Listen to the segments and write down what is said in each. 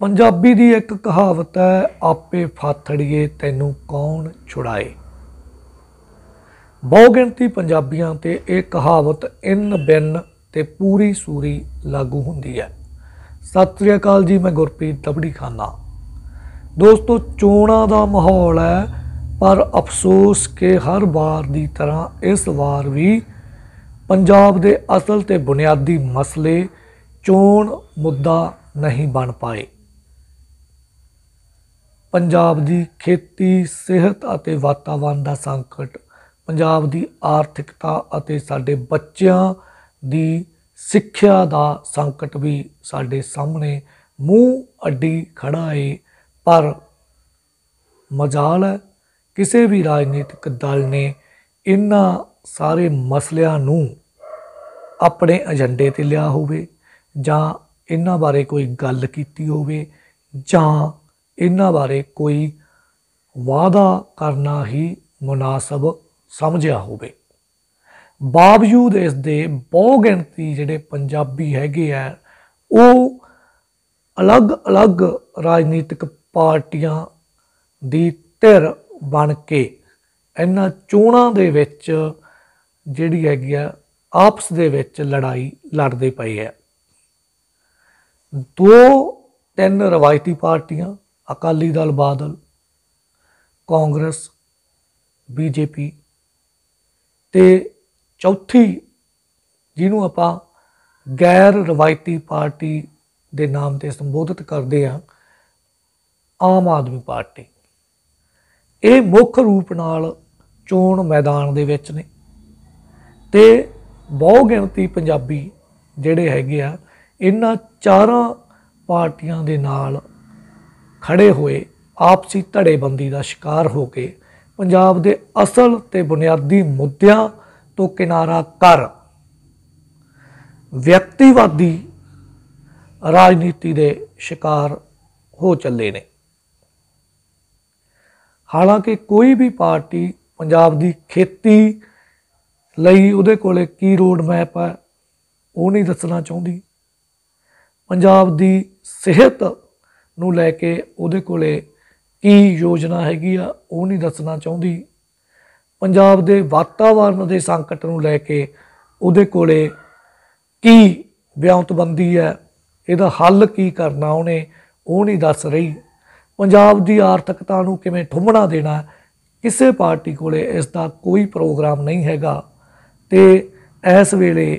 ਪੰਜਾਬੀ ਦੀ ਇੱਕ ਕਹਾਵਤ ਹੈ ਆਪੇ ਫਾਥੜੀਏ ਤੈਨੂੰ ਕੌਣ ਛੁੜਾਏ ਗਿਣਤੀ ਪੰਜਾਬੀਆਂ ਤੇ ਇਹ ਕਹਾਵਤ ਇਨ ਬਿਨ ਤੇ ਪੂਰੀ ਸੂਰੀ ਲਾਗੂ ਹੁੰਦੀ ਹੈ ਸਤਿ ਸ੍ਰੀ ਅਕਾਲ ਜੀ ਮੈਂ ਗੁਰਪ੍ਰੀਤ ਤਬੜੀ ਖਾਨਾ ਦੋਸਤੋ ਚੋਣਾਂ ਦਾ ਮਾਹੌਲ ਹੈ ਪਰ ਅਫਸੋਸ ਕਿ ਹਰ ਵਾਰ ਦੀ ਤਰ੍ਹਾਂ ਇਸ ਵਾਰ ਵੀ ਪੰਜਾਬ ਦੇ ਅਸਲ ਤੇ ਬੁਨਿਆਦੀ ਮਸਲੇ ਚੋਣ ਮੁੱਦਾ ਨਹੀਂ ਬਣ ਪਾਏ ਪੰਜਾਬ ਦੀ ਖੇਤੀ ਸਿਹਤ ਅਤੇ ਵਾਤਾਵਰਣ ਦਾ ਸੰਕਟ ਪੰਜਾਬ ਦੀ ਆਰਥਿਕਤਾ ਅਤੇ ਸਾਡੇ ਬੱਚਿਆਂ ਦੀ ਸਿੱਖਿਆ ਦਾ ਸੰਕਟ ਵੀ ਸਾਡੇ ਸਾਹਮਣੇ ਮੂੰਹ ਅੱਡੀ ਖੜਾ ਏ ਪਰ ਮਜਾਲ ਹੈ ਕਿਸੇ ਵੀ ਰਾਜਨੀਤਿਕ ਦਲ ਨੇ ਇਨ੍ਹਾਂ ਸਾਰੇ ਮਸਲਿਆਂ ਨੂੰ ਆਪਣੇ ਏਜੰਡੇ ਤੇ ਲਿਆ ਹੋਵੇ ਜਾਂ ਇਹਨਾਂ ਬਾਰੇ ਕੋਈ ਗੱਲ ਕੀਤੀ ਹੋਵੇ ਜਾਂ ਇਹਨਾਂ ਬਾਰੇ ਕੋਈ ਵਾਅਦਾ ਕਰਨਾ ਹੀ ਮੁਨਾਸਬ ਸਮਝਿਆ ਹੋਵੇ ਬਾਵਜੂਦ ਇਸ ਦੇ ਬਹੁ ਗਿਣਤੀ ਜਿਹੜੇ ਪੰਜਾਬੀ ਹੈਗੇ ਆ ਉਹ ਅਲੱਗ-ਅਲੱਗ ਰਾਜਨੀਤਿਕ ਪਾਰਟੀਆਂ ਦੀ ਧਿਰ ਬਣ ਕੇ ਇਹਨਾਂ ਚੋਣਾਂ ਦੇ ਵਿੱਚ ਜਿਹੜੀ ਹੈਗੀ ਆ ਆਪਸ ਦੇ ਵਿੱਚ ਲੜਾਈ ਲੜਦੇ ਪਏ ਆ ਦੋ ਤਿੰਨ ਰਵਾਇਤੀ ਪਾਰਟੀਆਂ ਅਕਾਲੀ ਦਲ ਬਾਦਲ ਕਾਂਗਰਸ ਬੀਜੇਪੀ ਤੇ ਚੌਥੀ ਜਿਹਨੂੰ ਆਪਾਂ ਗੈਰ ਰਵਾਇਤੀ ਪਾਰਟੀ ਦੇ ਨਾਮ ਤੇ ਸੰਬੋਧਿਤ ਕਰਦੇ ਆ ਆਮ ਆਦਮੀ ਪਾਰਟੀ ਇਹ ਮੁੱਖ ਰੂਪ ਨਾਲ ਚੋਣ ਮੈਦਾਨ ਦੇ ਵਿੱਚ ਨੇ ਤੇ ਬਹੁ ਗਿਣਤੀ ਪੰਜਾਬੀ ਜਿਹੜੇ ਹੈਗੇ ਆ ਇਹਨਾਂ ਚਾਰਾਂ ਪਾਰਟੀਆਂ ਦੇ ਨਾਲ ਖੜੇ ਹੋਏ ਆਪਸੀ ਧੜੇਬੰਦੀ ਦਾ ਸ਼ਿਕਾਰ ਹੋ ਕੇ ਪੰਜਾਬ ਦੇ ਅਸਲ ਤੇ ਬੁਨਿਆਦੀ ਮੁੱਦਿਆਂ ਤੋਂ ਕਿਨਾਰਾ ਕਰ ਵਿਅਕਤੀਵਾਦੀ ਰਾਜਨੀਤੀ ਦੇ ਸ਼ਿਕਾਰ ਹੋ ਚੱਲੇ ਨੇ ਹਾਲਾਂਕਿ ਕੋਈ ਵੀ ਪਾਰਟੀ ਪੰਜਾਬ ਦੀ ਖੇਤੀ ਲਈ ਉਹਦੇ ਕੋਲੇ ਕੀ ਰੋਡ ਮੈਪ ਹੈ ਉਹ ਨਹੀਂ ਦੱਸਣਾ ਚਾਹੁੰਦੀ ਪੰਜਾਬ ਦੀ ਸਿਹਤ ਨੂੰ ਲੈ ਕੇ ਉਹਦੇ ਕੋਲੇ ਕੀ ਯੋਜਨਾ ਹੈਗੀ ਆ ਉਹ ਨਹੀਂ ਦੱਸਣਾ ਚਾਹੁੰਦੀ ਪੰਜਾਬ ਦੇ ਵਾਤਾਵਰਣ ਦੇ ਸੰਕਟ ਨੂੰ ਲੈ ਕੇ ਉਹਦੇ ਕੋਲੇ ਕੀ ਵਿਆਉਂਤਬੰਦੀ ਹੈ ਇਹਦਾ ਹੱਲ ਕੀ ਕਰਨਾ ਉਹਨੇ ਉਹ ਨਹੀਂ ਦੱਸ ਰਹੀ ਪੰਜਾਬ ਦੀ ਆਰਥਿਕਤਾ ਨੂੰ ਕਿਵੇਂ ਠੁੰਮਣਾ ਦੇਣਾ ਕਿਸੇ ਪਾਰਟੀ ਕੋਲੇ ਇਸ ਦਾ ਕੋਈ ਪ੍ਰੋਗਰਾਮ ਨਹੀਂ ਹੈਗਾ ਤੇ ਇਸ ਵੇਲੇ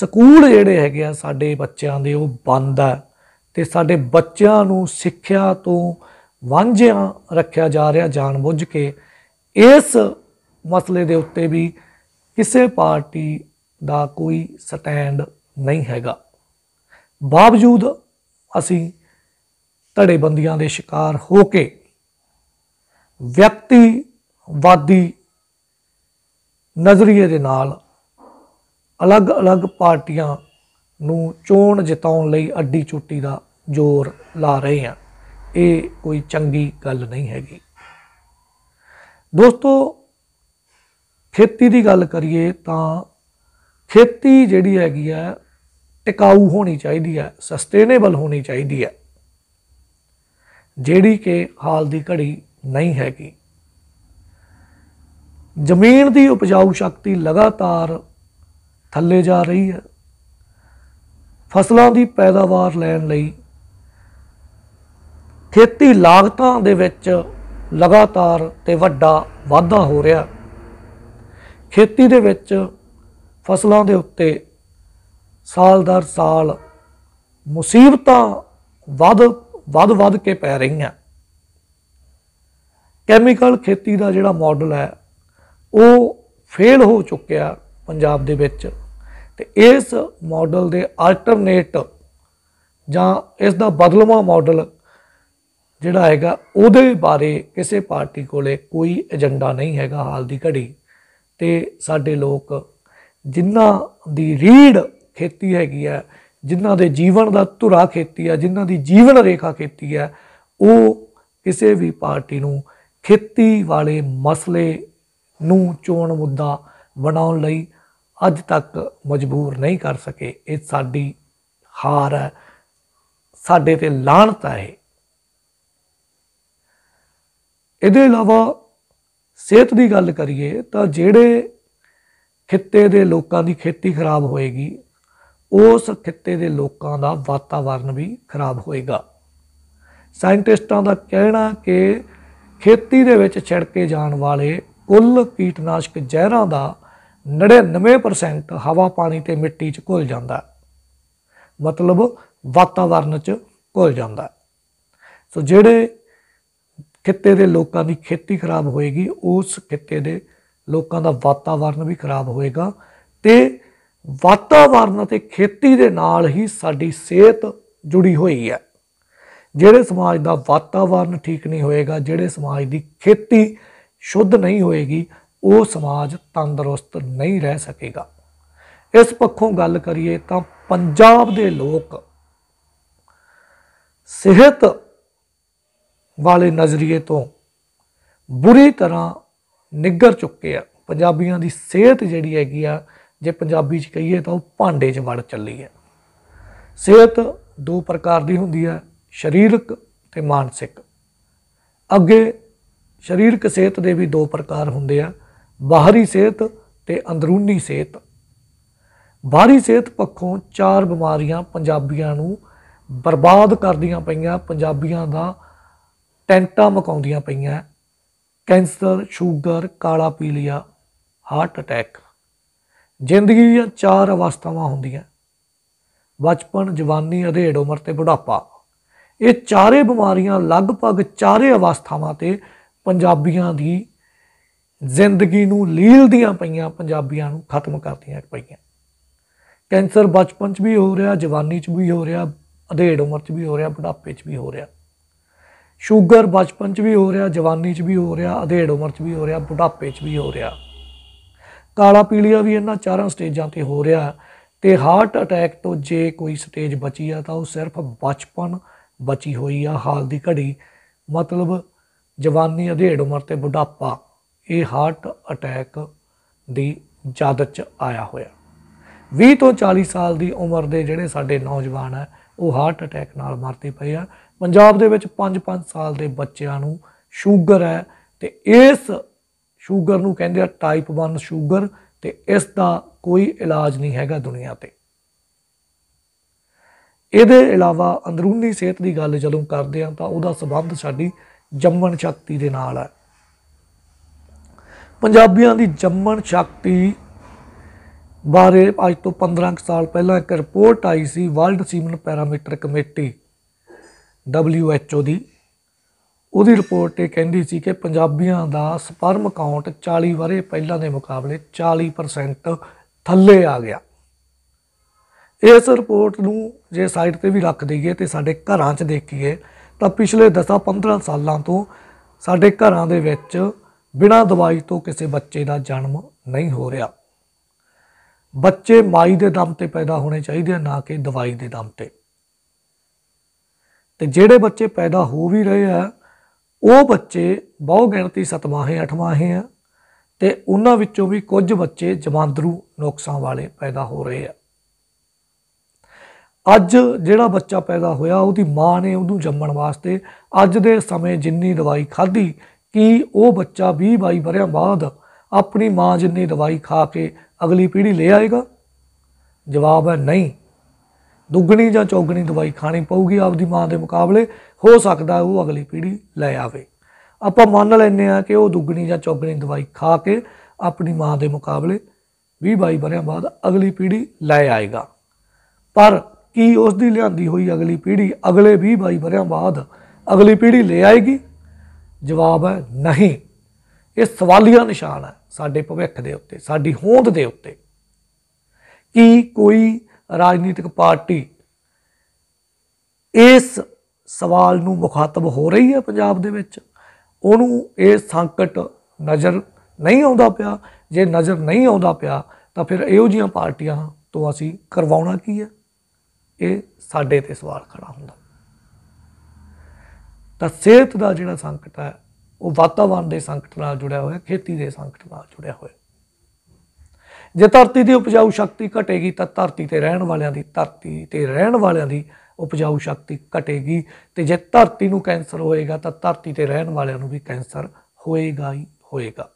ਸਕੂਲ ਜਿਹੜੇ ਹੈਗੇ ਆ ਸਾਡੇ ਬੱਚਿਆਂ ਦੇ ਉਹ ਬੰਦ ਆ ਤੇ ਸਾਡੇ ਬੱਚਿਆਂ ਨੂੰ ਸਿੱਖਿਆ ਤੋਂ ਵਾਂਝਿਆ ਰੱਖਿਆ ਜਾ ਰਿਹਾ ਜਾਣਬੁੱਝ ਕੇ ਇਸ ਮਸਲੇ ਦੇ ਉੱਤੇ ਵੀ ਕਿਸੇ ਪਾਰਟੀ ਦਾ ਕੋਈ ਸਟੈਂਡ ਨਹੀਂ ਹੈਗਾ ਬਾਵਜੂਦ ਅਸੀਂ ਧੜੇਬੰਦੀਆਂ ਦੇ ਸ਼ਿਕਾਰ ਹੋ ਕੇ ਵਿਅਕਤੀਵਾਦੀ ਨਜ਼ਰੀਏ ਦੇ ਨਾਲ ਅਲੱਗ-ਅਲੱਗ ਪਾਰਟੀਆਂ ਨੂੰ ਚੋਣ ਜਿਤਾਉਣ ਲਈ ਅੱਡੀ ਚੁੱਟੀ ਦਾ ਜ਼ੋਰ ਲਾ ਰਹੇ ਆ ਇਹ ਕੋਈ ਚੰਗੀ ਗੱਲ ਨਹੀਂ ਹੈਗੀ ਦੋਸਤੋ ਖੇਤੀ ਦੀ ਗੱਲ ਕਰੀਏ ਤਾਂ ਖੇਤੀ ਜਿਹੜੀ ਹੈਗੀ ਆ ਟਿਕਾਊ ਹੋਣੀ ਚਾਹੀਦੀ ਹੈ ਸਸਟੇਨੇਬਲ ਹੋਣੀ ਚਾਹੀਦੀ ਹੈ ਜਿਹੜੀ ਕਿ ਹਾਲ ਦੀ ਘੜੀ ਨਹੀਂ ਹੈਗੀ ਜ਼ਮੀਨ ਦੀ ਉਪਜਾਊ ਸ਼ਕਤੀ ਲਗਾਤਾਰ ਥੱਲੇ ਜਾ ਰਹੀ ਹੈ ਫਸਲਾਂ ਦੀ ਪੈਦਾਵਾਰ ਲੈਣ ਲਈ ਖੇਤੀ ਲਾਗਤਾਂ ਦੇ ਵਿੱਚ ਲਗਾਤਾਰ ਤੇ ਵੱਡਾ ਵਾਧਾ ਹੋ ਰਿਹਾ ਖੇਤੀ ਦੇ ਵਿੱਚ ਫਸਲਾਂ ਦੇ ਉੱਤੇ ਸਾਲ ਦਰ ਸਾਲ ਮੁਸੀਬਤਾਂ ਵੱਧ ਵੱਧ ਵੱਧ ਕੇ ਪੈ ਰਹੀਆਂ ਕੈਮੀਕਲ ਖੇਤੀ ਦਾ ਜਿਹੜਾ ਮਾਡਲ ਹੈ ਉਹ ਫੇਲ ਹੋ ਚੁੱਕਿਆ ਪੰਜਾਬ ਦੇ ਵਿੱਚ ਤੇ ਇਸ ਮਾਡਲ ਦੇ ਆਲਟਰਨੇਟ ਜਾਂ ਇਸ ਦਾ ਬਦਲਵਾ ਮਾਡਲ ਜਿਹੜਾ ਹੈਗਾ ਉਹਦੇ ਬਾਰੇ ਕਿਸੇ ਪਾਰਟੀ ਕੋਲੇ ਕੋਈ ਏਜੰਡਾ ਨਹੀਂ ਹੈਗਾ ਹਾਲ ਦੀ ਘੜੀ ਤੇ ਸਾਡੇ ਲੋਕ ਜਿਨ੍ਹਾਂ ਦੀ ਰੀੜ ਖੇਤੀ ਹੈਗੀ ਆ ਜਿਨ੍ਹਾਂ ਦੇ ਜੀਵਨ ਦਾ ਧੁਰਾ ਖੇਤੀ ਆ ਜਿਨ੍ਹਾਂ ਦੀ ਜੀਵਨ ਰੇਖਾ ਖੇਤੀ ਆ ਉਹ ਕਿਸੇ ਵੀ ਪਾਰਟੀ ਨੂੰ ਖੇਤੀ ਵਾਲੇ ਮਸਲੇ ਨੂੰ ਚੋਣ ਮੁੱਦਾ ਬਣਾਉਣ ਲਈ ਅੱਜ ਤੱਕ ਮਜਬੂਰ ਨਹੀਂ ਕਰ ਸਕੇ ਇਹ ਸਾਡੀ ਹਾਰ ਹੈ ਸਾਡੇ ਤੇ ਲਾਣਤ ਹੈ ਇਹਦੇ ਇਲਾਵਾ ਸਿਹਤ ਦੀ ਗੱਲ ਕਰੀਏ ਤਾਂ ਜਿਹੜੇ ਖਿੱਤੇ ਦੇ ਲੋਕਾਂ ਦੀ ਖੇਤੀ ਖਰਾਬ ਹੋਏਗੀ ਉਸ ਖਿੱਤੇ ਦੇ ਲੋਕਾਂ ਦਾ ਵਾਤਾਵਰਣ ਵੀ ਖਰਾਬ ਹੋਏਗਾ ਸਾਇੰਟਿਸਟਾਂ ਦਾ ਕਹਿਣਾ ਕਿ ਖੇਤੀ ਦੇ ਵਿੱਚ ਛਿੜਕੇ ਜਾਣ ਵਾਲੇ ਕੁੱਲ ਕੀਟਨਾਸ਼ਕ ਜ਼ਹਿਰਾਂ ਦਾ 99% ਹਵਾ ਪਾਣੀ ਤੇ ਮਿੱਟੀ 'ਚ ਘੁਲ ਜਾਂਦਾ ਮਤਲਬ ਵਾਤਾਵਰਣ 'ਚ ਘੁਲ ਜਾਂਦਾ ਸੋ ਜਿਹੜੇ ਖਿੱਤੇ ਦੇ ਲੋਕਾਂ ਦੀ ਖੇਤੀ ਖਰਾਬ ਹੋਏਗੀ ਉਸ ਖਿੱਤੇ ਦੇ ਲੋਕਾਂ ਦਾ ਵਾਤਾਵਰਣ ਵੀ ਖਰਾਬ ਹੋਏਗਾ ਤੇ ਵਾਤਾਵਰਣ ਤੇ ਖੇਤੀ ਦੇ ਨਾਲ ਹੀ ਸਾਡੀ ਸਿਹਤ ਜੁੜੀ ਹੋਈ ਹੈ ਜਿਹੜੇ ਸਮਾਜ ਦਾ ਵਾਤਾਵਰਣ ਠੀਕ ਨਹੀਂ ਹੋਏਗਾ ਜਿਹੜੇ ਸਮਾਜ ਦੀ ਖੇਤੀ ਸ਼ੁੱਧ ਨਹੀਂ ਹੋਏਗੀ ਉਹ ਸਮਾਜ ਤੰਦਰੁਸਤ ਨਹੀਂ ਰਹਿ ਸਕੇਗਾ ਇਸ ਪੱਖੋਂ ਗੱਲ ਕਰੀਏ ਤਾਂ ਪੰਜਾਬ ਦੇ ਲੋਕ ਸਿਹਤ ਵਾਲੇ ਨਜ਼ਰੀਏ ਤੋਂ ਬੁਰੀ ਤਰ੍ਹਾਂ ਨਿੱਗਰ ਚੁੱਕੇ ਆ ਪੰਜਾਬੀਆਂ ਦੀ ਸਿਹਤ ਜਿਹੜੀ ਹੈਗੀ ਆ ਜੇ ਪੰਜਾਬੀ ਚ ਕਹੀਏ ਤਾਂ ਉਹ ਭਾਂਡੇ 'ਚ ਵੜ ਚੱਲੀ ਹੈ ਸਿਹਤ ਦੋ ਪ੍ਰਕਾਰ ਦੀ ਹੁੰਦੀ ਹੈ ਸਰੀਰਕ ਤੇ ਮਾਨਸਿਕ ਅੱਗੇ ਸਰੀਰਕ ਸਿਹਤ ਦੇ ਵੀ ਦੋ ਪ੍ਰਕਾਰ ਹੁੰਦੇ ਆ ਬਾਹਰੀ ਸਿਹਤ ਤੇ ਅੰਦਰੂਨੀ ਸਿਹਤ ਬਾਹਰੀ ਸਿਹਤ ਪੱਖੋਂ ਚਾਰ ਬਿਮਾਰੀਆਂ ਪੰਜਾਬੀਆਂ ਨੂੰ ਬਰਬਾਦ ਕਰਦੀਆਂ ਪਈਆਂ ਪੰਜਾਬੀਆਂ ਦਾ ਟੈਂਟਾ ਮਕਾਉਂਦੀਆਂ ਪਈਆਂ ਕੈਂਸਰ ਸ਼ੂਗਰ ਕਾਲਾ ਪੀਲੀਆ ਹਾਰਟ ਅਟੈਕ ਜ਼ਿੰਦਗੀ ਦੀਆਂ ਚਾਰ ਅਵਸਥਾਵਾਂ ਹੁੰਦੀਆਂ ਬਚਪਨ ਜਵਾਨੀ ਅਧੇੜ ਉਮਰ ਤੇ ਬੁਢਾਪਾ ਇਹ ਚਾਰੇ ਬਿਮਾਰੀਆਂ ਲਗਭਗ ਚਾਰੇ ਅਵਸਥਾਵਾਂ ਤੇ ਪੰਜਾਬੀਆਂ ਦੀ ਜ਼ਿੰਦਗੀ ਨੂੰ ਲੀਲ ਦੀਆਂ ਪਈਆਂ ਪੰਜਾਬੀਆਂ ਨੂੰ ਖਤਮ ਕਰਦੀਆਂ ਪਈਆਂ ਕੈਂਸਰ ਬਚਪਨ 'ਚ ਵੀ ਹੋ ਰਿਹਾ ਜਵਾਨੀ 'ਚ ਵੀ ਹੋ ਰਿਹਾ ਅਧੇੜ ਉਮਰ 'ਚ ਵੀ ਹੋ ਰਿਹਾ ਬੁਢਾਪੇ 'ਚ ਵੀ ਹੋ ਰਿਹਾ ਸ਼ੂਗਰ ਬਚਪਨ 'ਚ ਵੀ ਹੋ ਰਿਹਾ ਜਵਾਨੀ 'ਚ ਵੀ ਹੋ ਰਿਹਾ ਅਧੇੜ ਉਮਰ 'ਚ ਵੀ ਹੋ ਰਿਹਾ ਬੁਢਾਪੇ 'ਚ ਵੀ ਹੋ ਰਿਹਾ ਕਾਲਾ ਪੀਲੀਆ ਵੀ ਇਹਨਾਂ ਚਾਰਾਂ ਸਟੇਜਾਂ ਤੇ ਹੋ ਰਿਹਾ ਤੇ ਹਾਰਟ ਅਟੈਕ ਤੋਂ ਜੇ ਕੋਈ ਸਟੇਜ ਬਚੀ ਆ ਤਾਂ ਉਹ ਸਿਰਫ ਬਚਪਨ ਬਚੀ ਹੋਈ ਆ ਹਾਲ ਦੀ ਘੜੀ ਮਤਲਬ ਜਵਾਨੀ ਅਧੇੜ ਉਮਰ ਤੇ ਬੁਢਾਪਾ ਇਹ ਹਾਰਟ ਅਟੈਕ ਦੀ ਜਾਦਤ 'ਚ ਆਇਆ ਹੋਇਆ 20 ਤੋਂ 40 ਸਾਲ ਦੀ ਉਮਰ ਦੇ ਜਿਹੜੇ ਸਾਡੇ ਨੌਜਵਾਨ ਆ ਉਹ ਹਾਰਟ ਅਟੈਕ ਨਾਲ ਮਰਦੇ ਪਏ ਆ ਪੰਜਾਬ ਦੇ ਵਿੱਚ 5-5 ਸਾਲ ਦੇ ਬੱਚਿਆਂ ਨੂੰ ਸ਼ੂਗਰ ਹੈ ਤੇ ਇਸ ਸ਼ੂਗਰ ਨੂੰ ਕਹਿੰਦੇ ਆ ਟਾਈਪ 1 ਸ਼ੂਗਰ ਤੇ ਇਸ ਦਾ ਕੋਈ ਇਲਾਜ ਨਹੀਂ ਹੈਗਾ ਦੁਨੀਆ ਤੇ ਇਹਦੇ ਇਲਾਵਾ ਅੰਦਰੂਨੀ ਸਿਹਤ ਦੀ ਗੱਲ ਜਦੋਂ ਕਰਦੇ ਆ ਤਾਂ ਉਹਦਾ ਸਬੰਧ ਸਾਡੀ ਜੰਮਣ ਸ਼ਕਤੀ ਦੇ ਨਾਲ ਹੈ ਪੰਜਾਬੀਆਂ ਦੀ ਜੰਮਣ ਸ਼ਕਤੀ ਬਾਰੇ ਅੱਜ ਤੋਂ 15 ਸਾਲ ਪਹਿਲਾਂ ਇੱਕ ਰਿਪੋਰਟ ਆਈ ਸੀ world semen parameter committee WHO ਦੀ ਉਹਦੀ ਰਿਪੋਰਟ ਇਹ ਕਹਿੰਦੀ ਸੀ ਕਿ ਪੰਜਾਬੀਆਂ ਦਾ ਸਪਰਮ ਕਾਊਂਟ 40 ਬਾਰੇ ਪਹਿਲਾਂ ਦੇ ਮੁਕਾਬਲੇ 40% ਥੱਲੇ ਆ ਗਿਆ ਇਸ ਰਿਪੋਰਟ ਨੂੰ ਜੇ ਸਾਈਟ ਤੇ ਵੀ ਰੱਖ ਦਈਏ ਤੇ ਸਾਡੇ ਘਰਾਂ 'ਚ ਦੇਖੀਏ ਤਾਂ ਪਿਛਲੇ 10-15 ਸਾਲਾਂ ਤੋਂ ਸਾਡੇ ਘਰਾਂ ਦੇ ਵਿੱਚ ਬਿਨਾਂ ਦਵਾਈ ਤੋਂ ਕਿਸੇ ਬੱਚੇ ਦਾ ਜਨਮ ਨਹੀਂ ਹੋ ਰਿਹਾ ਬੱਚੇ ਮਾਈ ਦੇ ਦਮ ਤੇ ਪੈਦਾ ਹੋਣੇ ਚਾਹੀਦੇ ਨਾ ਕਿ ਦਵਾਈ ਦੇ ਦਮ ਤੇ ਤੇ ਜਿਹੜੇ ਬੱਚੇ ਪੈਦਾ ਹੋ ਵੀ ਰਹੇ ਆ ਉਹ ਬੱਚੇ ਬਹੁ ਗਿਣਤੀ ਸਤਵਾਹੇ ਅਠਵਾਹੇ ਆ ਤੇ ਉਹਨਾਂ ਵਿੱਚੋਂ ਵੀ ਕੁਝ ਬੱਚੇ ਜਵਾਂਦਰੂ ਨੁਕਸਾਂ ਵਾਲੇ ਪੈਦਾ ਹੋ ਰਹੇ ਆ ਅੱਜ ਜਿਹੜਾ ਬੱਚਾ ਪੈਦਾ ਹੋਇਆ ਉਹਦੀ ਮਾਂ ਨੇ ਉਹਨੂੰ ਜੰਮਣ ਵਾਸਤੇ ਅੱਜ ਦੇ ਸਮੇਂ ਜਿੰਨੀ ਦਵਾਈ ਖਾਧੀ ਕਿ ਉਹ ਬੱਚਾ 20 22 ਵਰਿਆਂ ਬਾਅਦ ਆਪਣੀ ਮਾਂ ਜਿੰਨੀ ਦਵਾਈ ਖਾ ਕੇ ਅਗਲੀ ਪੀੜ੍ਹੀ ਲੈ ਆਏਗਾ ਜਵਾਬ ਹੈ ਨਹੀਂ ਦੁੱਗਣੀ ਜਾਂ ਚੌਗਣੀ ਦਵਾਈ ਖਾਣੀ ਪਊਗੀ ਆਪਦੀ ਮਾਂ ਦੇ ਮੁਕਾਬਲੇ ਹੋ ਸਕਦਾ ਉਹ ਅਗਲੀ ਪੀੜ੍ਹੀ ਲੈ ਆਵੇ ਆਪਾਂ ਮੰਨ ਲੈਨੇ ਆ ਕਿ ਉਹ ਦੁੱਗਣੀ ਜਾਂ ਚੌਗਣੀ ਦਵਾਈ ਖਾ ਕੇ ਆਪਣੀ ਮਾਂ ਦੇ ਮੁਕਾਬਲੇ 20 22 ਵਰਿਆਂ ਬਾਅਦ ਅਗਲੀ ਪੀੜ੍ਹੀ ਲੈ ਆਏਗਾ ਪਰ ਕੀ ਉਸ ਦੀ ਲਿਆਂਦੀ ਹੋਈ ਅਗਲੀ ਪੀੜ੍ਹੀ ਅਗਲੇ 20 22 ਵਰਿਆਂ ਬਾਅਦ ਅਗਲੀ ਪੀੜ੍ਹੀ ਲੈ ਆਏਗੀ ਜਵਾਬ ਹੈ ਨਹੀਂ ਇਹ ਸਵਾਲੀਆ ਨਿਸ਼ਾਨ ਹੈ ਸਾਡੇ ਭਵਿੱਖ ਦੇ ਉੱਤੇ ਸਾਡੀ ਹੋਂਦ ਦੇ ਉੱਤੇ ਕੀ ਕੋਈ ਰਾਜਨੀਤਿਕ ਪਾਰਟੀ ਇਸ ਸਵਾਲ ਨੂੰ ਮੁਖਾਤਬ ਹੋ ਰਹੀ ਹੈ ਪੰਜਾਬ ਦੇ ਵਿੱਚ ਉਹਨੂੰ ਇਹ ਸੰਕਟ ਨਜ਼ਰ ਨਹੀਂ ਆਉਂਦਾ ਪਿਆ ਜੇ ਨਜ਼ਰ ਨਹੀਂ ਆਉਂਦਾ ਪਿਆ ਤਾਂ ਫਿਰ ਇਹੋ ਜੀਆਂ ਪਾਰਟੀਆਂ ਤੋਂ ਅਸੀਂ ਕਰਵਾਉਣਾ ਕੀ ਹੈ ਇਹ ਸਾਡੇ ਤੇ ਸਵਾਲ ਖੜਾ ਹੁੰਦਾ ਤਾਂ ਸਿਹਤ ਦਾ ਜਿਹੜਾ ਸੰਕਟ ਹੈ ਉਹ ਵਾਤਾਵਰਣ ਦੇ ਸੰਕਟ ਨਾਲ ਜੁੜਿਆ ਹੋਇਆ ਖੇਤੀ ਦੇ ਸੰਕਟ ਨਾਲ ਜੁੜਿਆ ਹੋਇਆ ਜੇ ਧਰਤੀ ਦੀ ਉਪਜਾਊ ਸ਼ਕਤੀ ਘਟੇਗੀ ਤਾਂ ਧਰਤੀ ਤੇ ਰਹਿਣ ਵਾਲਿਆਂ ਦੀ ਧਰਤੀ ਤੇ ਰਹਿਣ ਵਾਲਿਆਂ ਦੀ ਉਪਜਾਊ ਸ਼ਕਤੀ ਘਟੇਗੀ ਤੇ ਜੇ ਧਰਤੀ ਨੂੰ ਕੈਂਸਰ ਹੋਏਗਾ ਤਾਂ ਧਰਤੀ ਤੇ ਰਹਿਣ ਵਾਲਿਆਂ ਨੂੰ ਵੀ ਕੈਂਸਰ ਹੋਏਗਾ ਹੀ ਹੋਏਗਾ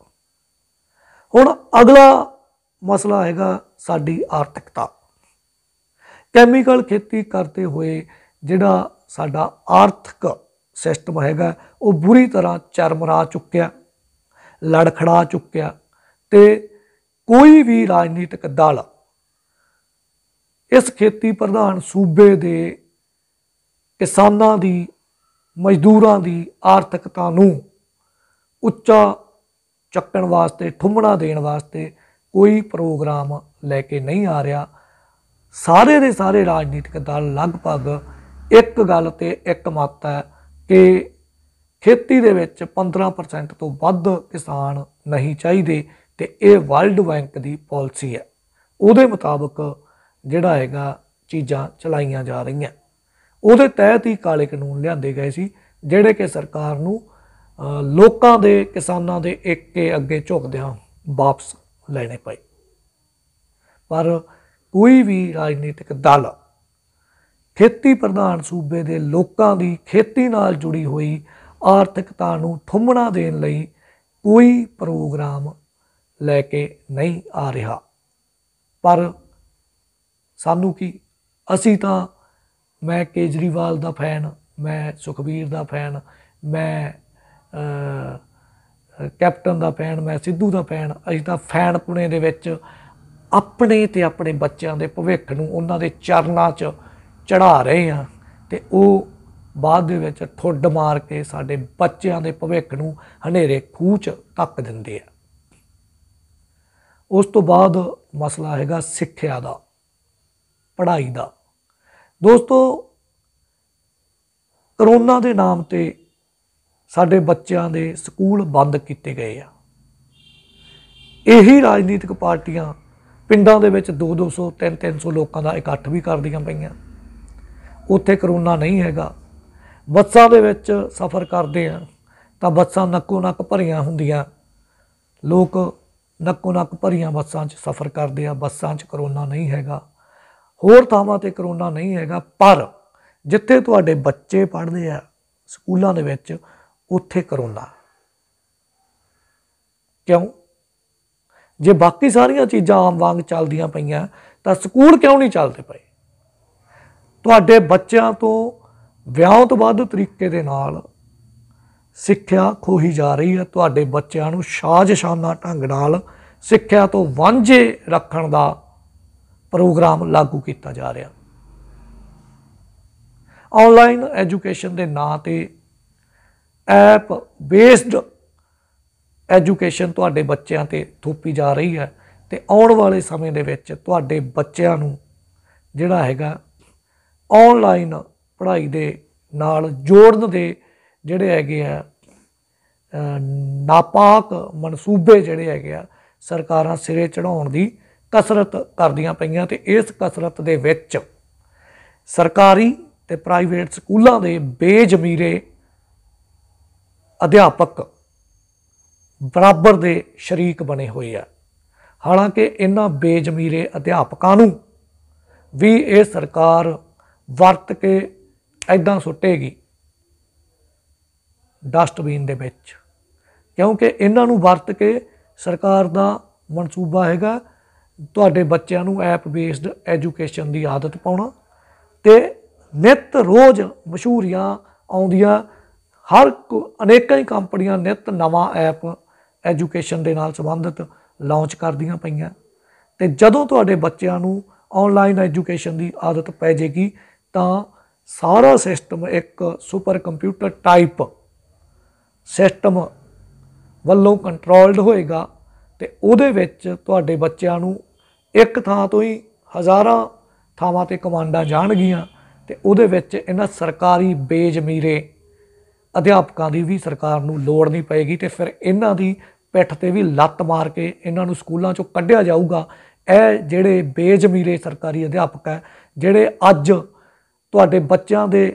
ਹੁਣ ਅਗਲਾ ਮਸਲਾ ਹੈਗਾ ਸਾਡੀ ਆਰਥਿਕਤਾ ਕੈਮੀਕਲ ਖੇਤੀ ਕਰਦੇ ਹੋਏ ਜਿਹੜਾ ਸਾਡਾ ਆਰਥਿਕ ਸਿਸਟਮ ਹੈਗਾ ਉਹ ਬੁਰੀ ਤਰ੍ਹਾਂ ਚਰਮਰਾ ਚੁੱਕਿਆ ਲੜਖੜਾ ਚੁੱਕਿਆ ਤੇ ਕੋਈ ਵੀ ਰਾਜਨੀਤਿਕ ਦਲ ਇਸ ਖੇਤੀ ਪ੍ਰਧਾਨ ਸੂਬੇ ਦੇ ਕਿਸਾਨਾਂ ਦੀ ਮਜ਼ਦੂਰਾਂ ਦੀ ਆਰਥਿਕਤਾ ਨੂੰ ਉੱਚਾ ਚੱਕਣ ਵਾਸਤੇ ਠੁੰਮਣਾ ਦੇਣ ਵਾਸਤੇ ਕੋਈ ਪ੍ਰੋਗਰਾਮ ਲੈ ਕੇ ਨਹੀਂ ਆ ਰਿਹਾ ਸਾਰੇ ਦੇ ਸਾਰੇ ਰਾਜਨੀਤਿਕ ਦਲ ਲਗਭਗ ਇੱਕ ਗੱਲ ਤੇ ਇੱਕ ਮਤ ਹੈ ਕਿ ਖੇਤੀ ਦੇ ਵਿੱਚ 15% ਤੋਂ ਵੱਧ ਕਿਸਾਨ ਨਹੀਂ ਚਾਹੀਦੇ ਤੇ ਇਹ ਵਰਲਡ ਬੈਂਕ ਦੀ ਪਾਲਿਸੀ ਹੈ ਉਹਦੇ ਮੁਤਾਬਕ ਜਿਹੜਾ ਹੈਗਾ ਚੀਜ਼ਾਂ ਚਲਾਈਆਂ ਜਾ ਰਹੀਆਂ ਉਹਦੇ ਤਹਿਤ ਹੀ ਕਾਲੇ ਕਾਨੂੰਨ ਲਿਆਂਦੇ ਗਏ ਸੀ ਜਿਹੜੇ ਕਿ ਸਰਕਾਰ ਨੂੰ ਲੋਕਾਂ ਦੇ ਕਿਸਾਨਾਂ ਦੇ ਇੱਕੇ ਅੱਗੇ ਝੁਕਦਿਆਂ ਵਾਪਸ ਲੈਣੇ ਪਏ ਪਰ ਕੋਈ ਵੀ ਰਾਜਨੀਤਿਕ ਦਲ ਖੇਤੀ ਪ੍ਰਧਾਨ ਸੂਬੇ ਦੇ ਲੋਕਾਂ ਦੀ ਖੇਤੀ ਨਾਲ ਜੁੜੀ ਹੋਈ ਆਰਥਿਕਤਾ ਨੂੰ ਠੁੰਮਣਾ ਦੇਣ ਲਈ ਕੋਈ ਪ੍ਰੋਗਰਾਮ ਲੈ ਕੇ ਨਹੀਂ ਆ ਰਿਹਾ ਪਰ ਸਾਨੂੰ ਕੀ ਅਸੀਂ ਤਾਂ ਮੈਂ ਕੇਜਰੀਵਾਲ ਦਾ ਫੈਨ ਮੈਂ ਸੁਖਬੀਰ ਦਾ ਫੈਨ ਮੈਂ ਕੈਪਟਨ ਦਾ ਫੈਨ ਮੈਂ ਸਿੱਧੂ ਦਾ ਫੈਨ ਅਸੀਂ ਤਾਂ ਫੈਨ ਪੁਣੇ ਦੇ ਵਿੱਚ ਆਪਣੇ ਤੇ ਆਪਣੇ ਬੱਚਿਆਂ ਦੇ ਭਵਿੱਖ ਨੂੰ ਉਹਨਾਂ ਦੇ ਚਰਨਾਂ 'ਚ ਚੜਾ ਰਹੇ ਆ ਤੇ ਉਹ ਬਾਅਦ ਦੇ ਵਿੱਚ ਠੁੱਡ ਮਾਰ ਕੇ ਸਾਡੇ ਬੱਚਿਆਂ ਦੇ ਭਵਿੱਖ ਨੂੰ ਹਨੇਰੇ ਖੂਚ ਤੱਕ ਦਿੰਦੇ ਆ ਉਸ ਤੋਂ ਬਾਅਦ ਮਸਲਾ ਹੈਗਾ ਸਿੱਖਿਆ ਦਾ ਪੜ੍ਹਾਈ ਦਾ ਦੋਸਤੋ ਕਰੋਨਾ ਦੇ ਨਾਮ ਤੇ ਸਾਡੇ ਬੱਚਿਆਂ ਦੇ ਸਕੂਲ ਬੰਦ ਕੀਤੇ ਗਏ ਆ ਇਹੀ ਰਾਜਨੀਤਿਕ ਪਾਰਟੀਆਂ ਪਿੰਡਾਂ ਦੇ ਵਿੱਚ 2-200 3-300 ਲੋਕਾਂ ਦਾ ਇਕੱਠ ਵੀ ਕਰਦੀਆਂ ਪਈਆਂ ਉੱਥੇ ਕਰੋਨਾ ਨਹੀਂ ਹੈਗਾ ਬੱਸਾਂ ਦੇ ਵਿੱਚ ਸਫ਼ਰ ਕਰਦੇ ਆ ਤਾਂ ਬੱਸਾਂ ਨੱਕੋ ਨੱਕ ਭਰੀਆਂ ਹੁੰਦੀਆਂ ਲੋਕ ਨੱਕੋ ਨੱਕ ਭਰੀਆਂ ਬੱਸਾਂ 'ਚ ਸਫ਼ਰ ਕਰਦੇ ਆ ਬੱਸਾਂ 'ਚ ਕਰੋਨਾ ਨਹੀਂ ਹੈਗਾ ਹੋਰ ਥਾਵਾਂ ਤੇ ਕਰੋਨਾ ਨਹੀਂ ਹੈਗਾ ਪਰ ਜਿੱਥੇ ਤੁਹਾਡੇ ਬੱਚੇ ਪੜ੍ਹਦੇ ਆ ਸਕੂਲਾਂ ਦੇ ਵਿੱਚ ਉੱਥੇ ਕਰੋਨਾ ਕਿਉਂ ਜੇ ਬਾਕੀ ਸਾਰੀਆਂ ਚੀਜ਼ਾਂ ਆਮ ਵਾਂਗ ਚੱਲਦੀਆਂ ਪਈਆਂ ਤਾਂ ਸਕੂਲ ਕਿਉਂ ਨਹੀਂ ਚੱਲਦੇ ਪਏ ਤੁਹਾਡੇ ਬੱਚਿਆਂ ਤੋਂ ਵਿਆਹ ਤੋਂ ਬਾਅਦ ਤਰੀਕੇ ਦੇ ਨਾਲ ਸਿੱਖਿਆ ਖੋਹੀ ਜਾ ਰਹੀ ਹੈ ਤੁਹਾਡੇ ਬੱਚਿਆਂ ਨੂੰ ਸਾਜ਼ਸ਼ਾਨਾ ਢੰਗ ਨਾਲ ਸਿੱਖਿਆ ਤੋਂ ਵਾਂਝੇ ਰੱਖਣ ਦਾ ਪ੍ਰੋਗਰਾਮ ਲਾਗੂ ਕੀਤਾ ਜਾ ਰਿਹਾ ਆਨਲਾਈਨ ਐਜੂਕੇਸ਼ਨ ਦੇ ਨਾਂ ਤੇ ਐਪ ਬੇਸਡ ਐਜੂਕੇਸ਼ਨ ਤੁਹਾਡੇ ਬੱਚਿਆਂ ਤੇ ਥੋਪੀ ਜਾ ਰਹੀ ਹੈ ਤੇ ਆਉਣ ਵਾਲੇ ਸਮੇਂ ਦੇ ਵਿੱਚ ਤੁਹਾਡੇ ਬੱਚਿਆਂ ਨੂੰ ਜਿਹੜਾ ਹੈਗਾ ਆਨਲਾਈਨ ਪੜ੍ਹਾਈ ਦੇ ਨਾਲ ਜੋੜਨ ਦੇ ਜਿਹੜੇ ਹੈਗੇ ਆ ਨਾਪਾਕ ਮਨਸੂਬੇ ਜਿਹੜੇ ਹੈਗੇ ਆ ਸਰਕਾਰਾਂ ਸਿਰੇ ਚੜਾਉਣ ਦੀ ਕਸਰਤ ਕਰਦੀਆਂ ਪਈਆਂ ਤੇ ਇਸ ਕਸਰਤ ਦੇ ਵਿੱਚ ਸਰਕਾਰੀ ਤੇ ਪ੍ਰਾਈਵੇਟ ਸਕੂਲਾਂ ਦੇ ਬੇਜ਼ਮੀਰੇ ਅਧਿਆਪਕ ਬਰਾਬਰ ਦੇ ਸ਼ਰੀਕ ਬਣੇ ਹੋਏ ਆ ਹਾਲਾਂਕਿ ਇਹਨਾਂ ਬੇਜ਼ਮੀਰੇ ਅਧਿਆਪਕਾਂ ਨੂੰ ਵੀ ਇਹ ਸਰਕਾਰ ਵਰਤ ਕੇ ਐਦਾਂ ਸੁੱਟੇਗੀ ਡਸਟਬਿਨ ਦੇ ਵਿੱਚ ਕਿਉਂਕਿ ਇਹਨਾਂ ਨੂੰ ਵਰਤ ਕੇ ਸਰਕਾਰ ਦਾ ਮਨਸੂਬਾ ਹੈਗਾ ਤੁਹਾਡੇ ਬੱਚਿਆਂ ਨੂੰ ਐਪ ਬੇਸਡ ਐਜੂਕੇਸ਼ਨ ਦੀ ਆਦਤ ਪਾਉਣਾ ਤੇ ਨਿਤ ਰੋਜ਼ ਮਸ਼ਹੂਰੀਆਂ ਆਉਂਦੀਆਂ ਹਰ ਅਨੇਕਾਂ ਹੀ ਕੰਪਨੀਆਂ ਨਿਤ ਨਵਾਂ ਐਪ ਐਜੂਕੇਸ਼ਨ ਦੇ ਨਾਲ ਸੰਬੰਧਿਤ ਲਾਂਚ ਕਰਦੀਆਂ ਪਈਆਂ ਤੇ ਜਦੋਂ ਤੁਹਾਡੇ ਬੱਚਿਆਂ ਨੂੰ ਆਨਲਾਈਨ ਐਜੂਕੇਸ਼ਨ ਦੀ ਆਦਤ ਪੈ ਜੇਗੀ ਤਾਂ ਸਾਰਾ ਸਿਸਟਮ ਇੱਕ ਸੁਪਰ ਕੰਪਿਊਟਰ ਟਾਈਪ ਸਿਸਟਮ ਵੱਲੋਂ ਕੰਟਰੋਲਡ ਹੋਏਗਾ ਤੇ ਉਹਦੇ ਵਿੱਚ ਤੁਹਾਡੇ ਬੱਚਿਆਂ ਨੂੰ ਇੱਕ ਥਾਂ ਤੋਂ ਹੀ ਹਜ਼ਾਰਾਂ ਥਾਵਾਂ ਤੇ ਕਮਾਂਡਾਂ ਜਾਣਗੀਆਂ ਤੇ ਉਹਦੇ ਵਿੱਚ ਇਹਨਾਂ ਸਰਕਾਰੀ ਬੇਜ਼ਮੀਰੇ ਅਧਿਆਪਕਾਂ ਦੀ ਵੀ ਸਰਕਾਰ ਨੂੰ ਲੋੜ ਨਹੀਂ ਪਏਗੀ ਤੇ ਫਿਰ ਇਹਨਾਂ ਦੀ ਪਿੱਠ ਤੇ ਵੀ ਲੱਤ ਮਾਰ ਕੇ ਇਹਨਾਂ ਨੂੰ ਸਕੂਲਾਂ ਚੋਂ ਕੱਢਿਆ ਜਾਊਗਾ ਇਹ ਜਿਹੜੇ ਬੇਜ਼ਮੀਰੇ ਸਰਕਾਰੀ ਅਧਿਆਪਕ ਹੈ ਜਿਹੜੇ ਅੱਜ ਤੁਹਾਡੇ ਬੱਚਿਆਂ ਦੇ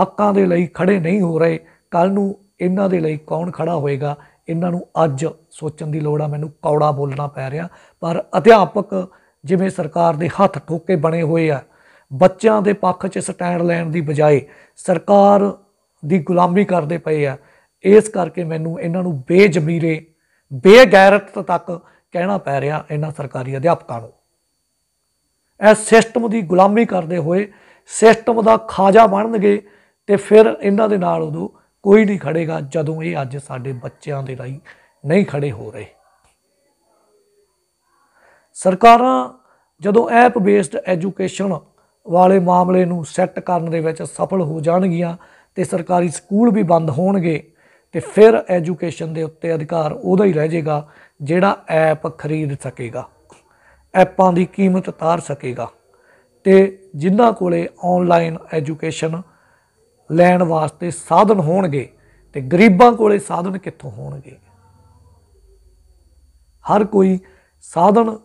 ਹੱਕਾਂ ਦੇ ਲਈ ਖੜੇ ਨਹੀਂ ਹੋ ਰਹੇ ਕੱਲ ਨੂੰ ਇਹਨਾਂ ਦੇ ਲਈ ਕੌਣ ਖੜਾ ਹੋਏਗਾ ਇਹਨਾਂ ਨੂੰ ਅੱਜ ਸੋਚਣ ਦੀ ਲੋੜ ਆ ਮੈਨੂੰ ਕੌੜਾ ਬੋਲਣਾ ਪੈ ਰਿਹਾ ਪਰ ਅਧਿਆਪਕ ਜਿਵੇਂ ਸਰਕਾਰ ਦੇ ਹੱਥ ਠੋਕੇ ਬਣੇ ਹੋਏ ਆ ਬੱਚਿਆਂ ਦੇ ਪੱਖ 'ਚ ਸਟੈਂਡ ਲੈਣ ਦੀ ਬਜਾਏ ਸਰਕਾਰ ਦੀ ਗੁਲਾਮੀ ਕਰਦੇ ਪਏ ਆ ਇਸ ਕਰਕੇ ਮੈਨੂੰ ਇਹਨਾਂ ਨੂੰ ਬੇਜ਼ਮੀਰੇ ਬੇਗੈਰਤ ਤੱਕ ਕਹਿਣਾ ਪੈ ਰਿਹਾ ਇਹਨਾਂ ਸਰਕਾਰੀ ਅਧਿਆਪਕਾਂ ਨੂੰ ਇਹ ਸਿਸਟਮ ਦੀ ਗੁਲਾਮੀ ਕਰਦੇ ਹੋਏ ਸਿਸਟਮ ਦਾ ਖਾਜਾ ਬਣਨਗੇ ਤੇ ਫਿਰ ਇਹਨਾਂ ਦੇ ਨਾਲ ਉਦੋਂ ਕੋਈ ਨਹੀਂ ਖੜੇਗਾ ਜਦੋਂ ਇਹ ਅੱਜ ਸਾਡੇ ਬੱਚਿਆਂ ਦੇ ਲਈ ਨਹੀਂ ਖੜੇ ਹੋ ਰਹੇ ਸਰਕਾਰਾਂ ਜਦੋਂ ਐਪ ਬੇਸਡ ਐਜੂਕੇਸ਼ਨ ਵਾਲੇ ਮਾਮਲੇ ਨੂੰ ਸੈੱਟ ਕਰਨ ਦੇ ਵਿੱਚ ਸਫਲ ਹੋ ਜਾਣਗੀਆਂ ਤੇ ਸਰਕਾਰੀ ਸਕੂਲ ਵੀ ਬੰਦ ਹੋਣਗੇ ਤੇ ਫਿਰ ਐਜੂਕੇਸ਼ਨ ਦੇ ਉੱਤੇ ਅਧਿਕਾਰ ਉਹਦਾ ਹੀ ਰਹਿ ਜਾਏਗਾ ਜਿਹੜਾ ਐਪ ਖਰੀਦ ਸਕੇਗਾ ਐਪਾਂ ਦੀ ਕੀਮਤ ਤਾਰ ਸਕੇਗਾ ਤੇ ਜਿਨ੍ਹਾਂ ਕੋਲੇ ਆਨਲਾਈਨ ਐਜੂਕੇਸ਼ਨ ਲੈਣ ਵਾਸਤੇ ਸਾਧਨ ਹੋਣਗੇ ਤੇ ਗਰੀਬਾਂ ਕੋਲੇ ਸਾਧਨ ਕਿੱਥੋਂ ਹੋਣਗੇ ਹਰ ਕੋਈ ਸਾਧਨ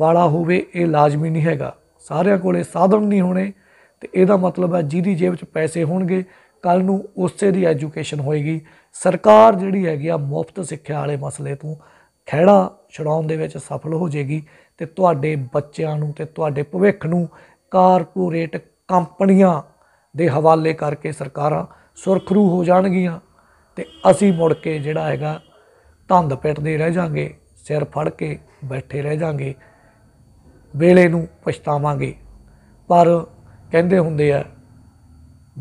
ਵਾਲਾ ਹੋਵੇ ਇਹ ਲਾਜ਼ਮੀ ਨਹੀਂ ਹੈਗਾ ਸਾਰਿਆਂ ਕੋਲੇ ਸਾਧਨ ਨਹੀਂ ਹੋਣੇ ਤੇ ਇਹਦਾ ਮਤਲਬ ਹੈ ਜਿਹਦੀ ਜੇਬ 'ਚ ਪੈਸੇ ਹੋਣਗੇ ਕੱਲ ਨੂੰ ਉਸੇ ਦੀ ਐਜੂਕੇਸ਼ਨ ਹੋਏਗੀ ਸਰਕਾਰ ਜਿਹੜੀ ਹੈਗੀ ਆ ਮੁਫਤ ਸਿੱਖਿਆ ਵਾਲੇ ਮਸਲੇ ਤੋਂ ਖੜਾ ਛਡਾਉਣ ਦੇ ਵਿੱਚ ਸਫਲ ਹੋ ਜਾਏਗੀ ਤੇ ਤੁਹਾਡੇ ਬੱਚਿਆਂ ਨੂੰ ਤੇ ਤੁਹਾਡੇ ਭਵਿੱਖ ਨੂੰ ਕਾਰਪੋਰੇਟ ਕੰਪਨੀਆਂ ਦੇ ਹਵਾਲੇ ਕਰਕੇ ਸਰਕਾਰਾਂ ਸੁਰਖਰੂ ਹੋ ਜਾਣਗੀਆਂ ਤੇ ਅਸੀਂ ਮੁੜ ਕੇ ਜਿਹੜਾ ਹੈਗਾ ਧੰਦ ਪਿੱਟਦੇ ਰਹਿ ਜਾਾਂਗੇ ਸਿਰ ਫੜ ਕੇ ਬੈਠੇ ਰਹਿ ਜਾਾਂਗੇ ਵੇਲੇ ਨੂੰ ਪਛਤਾਵਾਂਗੇ ਪਰ ਕਹਿੰਦੇ ਹੁੰਦੇ ਆ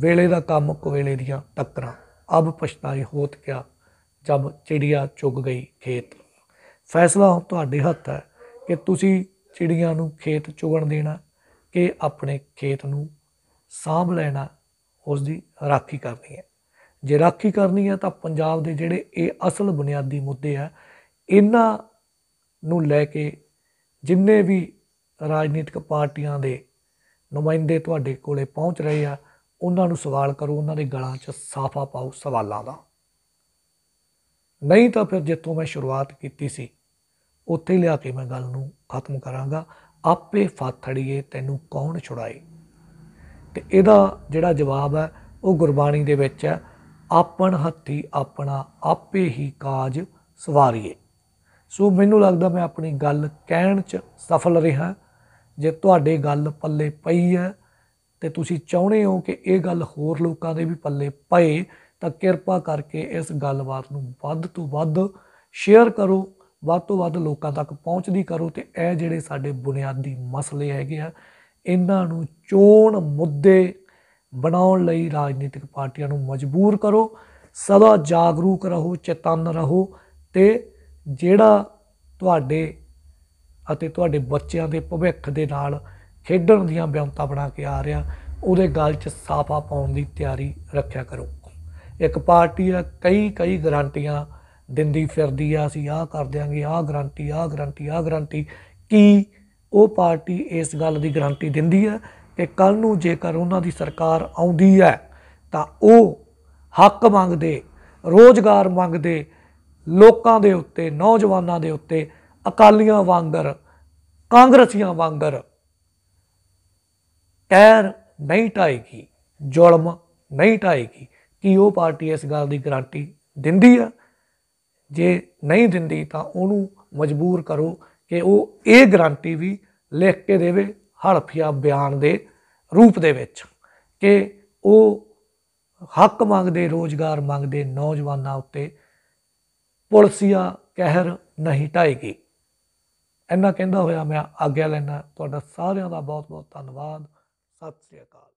ਵੇਲੇ ਦਾ ਕੰਮ ਕੋਵੇਲੇ ਦੀਆਂ ਟੱਕਰਾਂ ਅਬ ਪਛਤਾਈ ਹੋਤ ਕਿਆ ਜਦ ਚਿੜੀਆ ਚੁਗ ਗਈ ਖੇਤ ਫੈਸਲਾ ਤੁਹਾਡੇ ਹੱਥ ਹੈ ਕਿ ਤੁਸੀਂ ਚਿੜੀਆਂ ਨੂੰ ਖੇਤ ਚੁਗਣ ਦੇਣਾ ਕਿ ਆਪਣੇ ਖੇਤ ਨੂੰ ਸਾਂਭ ਲੈਣਾ ਉਸ ਦੀ ਰਾਖੀ ਕਰਨੀ ਹੈ ਜੇ ਰਾਖੀ ਕਰਨੀ ਹੈ ਤਾਂ ਪੰਜਾਬ ਦੇ ਜਿਹੜੇ ਇਹ ਅਸਲ ਬੁਨਿਆਦੀ ਮੁੱਦੇ ਆ ਇਹਨਾਂ ਨੂੰ ਲੈ ਕੇ ਜਿੰਨੇ ਵੀ ਰਾਜਨੀਤਿਕ ਪਾਰਟੀਆਂ ਦੇ ਨੁਮਾਇੰਦੇ ਤੁਹਾਡੇ ਕੋਲੇ ਪਹੁੰਚ ਰਹੇ ਆ ਉਹਨਾਂ ਨੂੰ ਸਵਾਲ ਕਰੋ ਉਹਨਾਂ ਦੇ ਗਲਾਂ 'ਚ ਸਾਫਾ ਪਾਓ ਸਵਾਲਾਂ ਦਾ ਨਹੀਂ ਤਾਂ ਫਿਰ ਜਿੱਥੋਂ ਮੈਂ ਸ਼ੁਰੂਆਤ ਕੀਤੀ ਸੀ ਉੱਥੇ ਲਿਆ ਕੇ ਮੈਂ ਗੱਲ ਨੂੰ ਖਤਮ ਕਰਾਂਗਾ ਆਪੇ ਫਾਥੜੀਏ ਤੈਨੂੰ ਕੌਣ ਛੁੜਾਏ ਤੇ ਇਹਦਾ ਜਿਹੜਾ ਜਵਾਬ ਹੈ ਉਹ ਗੁਰਬਾਣੀ ਦੇ ਵਿੱਚ ਹੈ ਆਪਣ ਹੱਥੀ ਆਪਣਾ ਆਪੇ ਹੀ ਕਾਜ ਸਵਾਰੀਏ ਸੋ ਮੈਨੂੰ ਲੱਗਦਾ ਮੈਂ ਆਪਣੀ ਗੱਲ ਕਹਿਣ 'ਚ ਸਫਲ ਰਿਹਾ ਜੇ ਤੁਹਾਡੇ ਗੱਲ ਪੱਲੇ ਪਈ ਹੈ ਤੇ ਤੁਸੀਂ ਚਾਹੁੰਦੇ ਹੋ ਕਿ ਇਹ ਗੱਲ ਹੋਰ ਲੋਕਾਂ ਦੇ ਵੀ ਪੱਲੇ ਪਏ ਤਾਂ ਕਿਰਪਾ ਕਰਕੇ ਇਸ ਗੱਲਬਾਤ ਨੂੰ ਵੱਧ ਤੋਂ ਵੱਧ ਸ਼ੇਅਰ ਕਰੋ ਵੱਧ ਤੋਂ ਵੱਧ ਲੋਕਾਂ ਤੱਕ ਪਹੁੰਚਦੀ ਕਰੋ ਤੇ ਇਹ ਜਿਹੜੇ ਸਾਡੇ ਬੁਨਿਆਦੀ ਮਸਲੇ ਹੈਗੇ ਆ ਇਹਨਾਂ ਨੂੰ ਚੋਣ ਮੁੱਦੇ ਬਣਾਉਣ ਲਈ ਰਾਜਨੀਤਿਕ ਪਾਰਟੀਆਂ ਨੂੰ ਮਜਬੂਰ ਕਰੋ ਸਦਾ ਜਾਗਰੂਕ ਰਹੋ ਚੇਤਨ ਰਹੋ ਤੇ ਜਿਹੜਾ ਤੁਹਾਡੇ ਅਤੇ ਤੁਹਾਡੇ ਬੱਚਿਆਂ ਦੇ ਭਵਿੱਖ ਦੇ ਨਾਲ ਖੇਡਣ ਦੀਆਂ ਬਿਆਨਤਾ ਬਣਾ ਕੇ ਆ ਰਿਹਾ ਉਹਦੇ ਗੱਲ 'ਚ ਸਾਫਾ ਪਾਉਣ ਦੀ ਤਿਆਰੀ ਰੱਖਿਆ ਕਰੋ ਇੱਕ ਪਾਰਟੀ ਆ ਕਈ ਕਈ ਗਰੰਟੀਆਂ ਦਿੰਦੀ ਫਿਰਦੀ ਆ ਅਸੀਂ ਆਹ ਕਰ ਦਿਆਂਗੇ ਆਹ ਗਰੰਟੀ ਆਹ ਗਰੰਟੀ ਆਹ ਗਰੰਟੀ ਕੀ ਉਹ ਪਾਰਟੀ ਇਸ ਗੱਲ ਦੀ ਗਰੰਟੀ ਦਿੰਦੀ ਹੈ ਕਿ ਕੱਲ ਨੂੰ ਜੇਕਰ ਉਹਨਾਂ ਦੀ ਸਰਕਾਰ ਆਉਂਦੀ ਹੈ ਤਾਂ ਉਹ ਹੱਕ ਮੰਗਦੇ ਰੋਜ਼ਗਾਰ ਮੰਗਦੇ ਲੋਕਾਂ ਦੇ ਉੱਤੇ ਨੌਜਵਾਨਾਂ ਦੇ ਉੱਤੇ ਅਕਾਲੀਆਂ ਵਾਂਗਰ ਕਾਂਗਰਸੀਆਂ ਵਾਂਗਰ ਟੈਰ ਨਹੀਂ ਟਾਏਗੀ ਜ਼ੁਲਮ ਨਹੀਂ ਟਾਏਗੀ ਕਿ ਉਹ ਪਾਰਟੀ ਇਸ ਗੱਲ ਦੀ ਗਰੰਟੀ ਦਿੰਦੀ ਆ ਜੇ ਨਹੀਂ ਦਿੰਦੀ ਤਾਂ ਉਹਨੂੰ ਮਜਬੂਰ ਕਰੋ ਕਿ ਉਹ ਇਹ ਗਰੰਟੀ ਵੀ ਲਿਖ ਕੇ ਦੇਵੇ ਹਲਫੀਆ ਬਿਆਨ ਦੇ ਰੂਪ ਦੇ ਵਿੱਚ ਕਿ ਉਹ ਹੱਕ ਮੰਗਦੇ ਰੋਜ਼ਗਾਰ ਮੰਗਦੇ ਨੌਜਵਾਨਾਂ ਉੱਤੇ ਪੁਲਸੀਆ ਕਹਿਰ ਨਹੀਂ ਢਾਏਗੀ ਇੰਨਾ ਕਹਿੰਦਾ ਹੋਇਆ ਮੈਂ ਆਗਿਆ ਲੈਣਾ ਤੁਹਾਡਾ ਸਾਰਿਆਂ ਦਾ ਬਹੁਤ ਬਹੁਤ ਧੰਨਵਾਦ ਸਤਿ ਸ੍ਰੀ ਅਕਾਲ